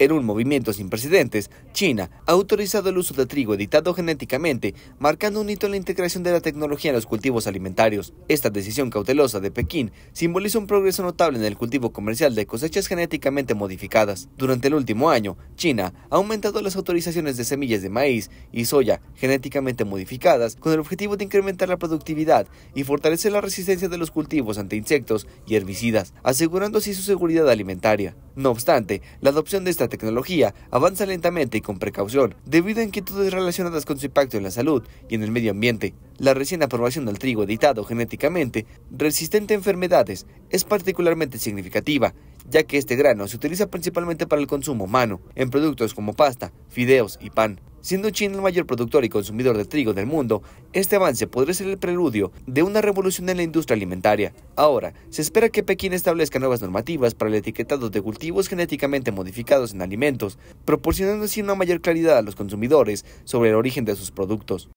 En un movimiento sin precedentes, China ha autorizado el uso de trigo editado genéticamente, marcando un hito en la integración de la tecnología en los cultivos alimentarios. Esta decisión cautelosa de Pekín simboliza un progreso notable en el cultivo comercial de cosechas genéticamente modificadas. Durante el último año, China ha aumentado las autorizaciones de semillas de maíz y soya genéticamente modificadas con el objetivo de incrementar la productividad y fortalecer la resistencia de los cultivos ante insectos y herbicidas, asegurando así su seguridad alimentaria. No obstante, la adopción de esta tecnología avanza lentamente y con precaución debido a inquietudes relacionadas con su impacto en la salud y en el medio ambiente. La recién aprobación del trigo editado genéticamente resistente a enfermedades es particularmente significativa, ya que este grano se utiliza principalmente para el consumo humano, en productos como pasta, fideos y pan. Siendo China el mayor productor y consumidor de trigo del mundo, este avance podría ser el preludio de una revolución en la industria alimentaria. Ahora, se espera que Pekín establezca nuevas normativas para el etiquetado de cultivos genéticamente modificados en alimentos, proporcionando así una mayor claridad a los consumidores sobre el origen de sus productos.